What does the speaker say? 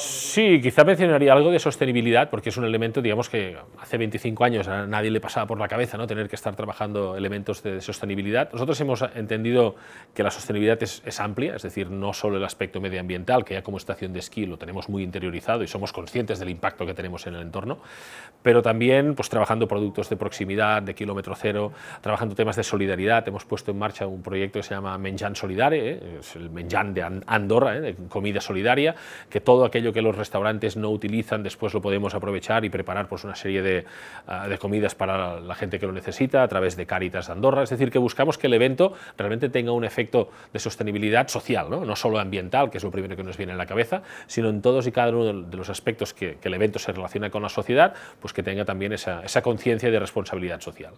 Sí, quizá mencionaría algo de sostenibilidad, porque es un elemento, digamos, que hace 25 años a nadie le pasaba por la cabeza ¿no? tener que estar trabajando elementos de sostenibilidad. Nosotros hemos entendido que la sostenibilidad es, amplia, es decir, no solo el aspecto medioambiental, que ya como estación de esquí lo tenemos muy interiorizado y somos conscientes del impacto que tenemos en el entorno, pero también pues, trabajando productos de proximidad, de kilómetro cero, trabajando temas de solidaridad. Hemos puesto en marcha un proyecto que se llama Menjan Solidare, ¿eh? es el Menjan de Andorra, ¿eh? de comida solidaria, que todo aquello que los restaurantes no utilizan, después lo podemos aprovechar y preparar pues, una serie ah, de, comidas para la gente que lo necesita a través de Caritas de Andorra. Es decir, que buscamos que el evento realmente tenga un efecto de sostenibilidad social, no, solo ambiental, que es lo primero que nos viene en la cabeza, sino en todos y cada uno de los aspectos que, el evento se relaciona con la sociedad, pues que tenga también esa conciencia de responsabilidad social.